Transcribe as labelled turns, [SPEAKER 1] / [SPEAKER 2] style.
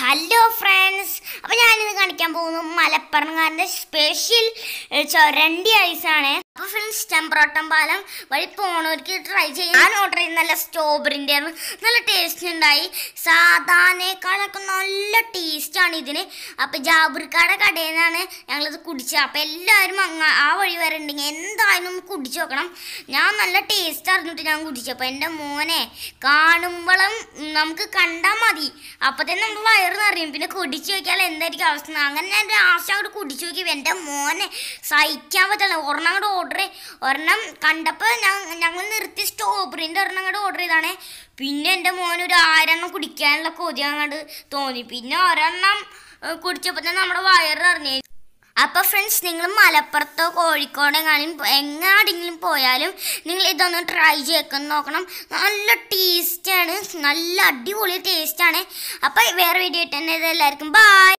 [SPEAKER 1] hello friends അപ്പോൾ ഞാനിത് കാണിക്കാൻ പോകുന്നു മലപ്പുറംകാരൻ്റെ സ്പെഷ്യൽ ചൊരണ്ടി ഐസാണ് അപ്പോൾ റംപ്രോട്ടം പാലം വഴി പോണവർക്ക് ട്രൈ ചെയ്യാം ഞാൻ ഓർഡർ ചെയ്ത് നല്ല സ്ട്രോബെറിൻ്റെ ആണ് നല്ല ടേസ്റ്റ് ഉണ്ടായി സാധാരണക്കാളൊക്കെ നല്ല ടേസ്റ്റാണ് ഇതിന് അപ്പോൾ ജാബുർക്കാടെ കടയിൽ നിന്നാണ് ഞങ്ങളത് കുടിച്ചത് അപ്പോൾ എല്ലാവരും അങ്ങ ആ വഴി വരണ്ടെങ്കിൽ എന്തായാലും കുടിച്ചു നോക്കണം ഞാൻ നല്ല ടേസ്റ്റ് അറിഞ്ഞിട്ട് ഞാൻ കുടിച്ചു അപ്പോൾ എൻ്റെ മോനെ കാണുമ്പോഴും നമുക്ക് കണ്ടാൽ മതി അപ്പോൾ തന്നെ നമ്മൾ വയറ് നിറയും പിന്നെ കുടിച്ചു നോക്കിയാൽ എന്തായിരിക്കും അവസ്ഥ അങ്ങനെ ഞാൻ ആശ അങ്ങോട്ട് കുടിച്ചു നോക്കി എൻ്റെ മോനെ സഹിക്കാൻ പറ്റില്ല ഒരെണ്ണം അങ്ങോട്ട് ഒരെണ്ണം കണ്ടപ്പോൾ ഞങ്ങൾ നിർത്തി സ്ട്രോബെറിൻ്റെ ഒരെണ്ണം അങ്ങോട്ട് ഓർഡർ ചെയ്താണേ പിന്നെ എൻ്റെ മോൻ ഒരു ആരെണ്ണം കുടിക്കാനുള്ള കൊതി അങ്ങോട്ട് തോന്നി പിന്നെ ഒരെണ്ണം കുടിച്ചപ്പോൾ തന്നെ നമ്മുടെ വയറിറങ്ങി അപ്പോൾ ഫ്രണ്ട്സ് നിങ്ങൾ മലപ്പുറത്തോ കോഴിക്കോടെങ്ങാനും എങ്ങാനും എങ്ങാടെങ്കിലും പോയാലും നിങ്ങൾ ഇതൊന്ന് ട്രൈ ചെയ്തൊക്കെ നോക്കണം നല്ല ടേസ്റ്റാണ് നല്ല അടിപൊളി ടേസ്റ്റാണ് അപ്പോൾ വേറെ വീഡിയോ തന്നെ ഇതെല്ലാവർക്കും എല്ലാവർക്കും ബായ്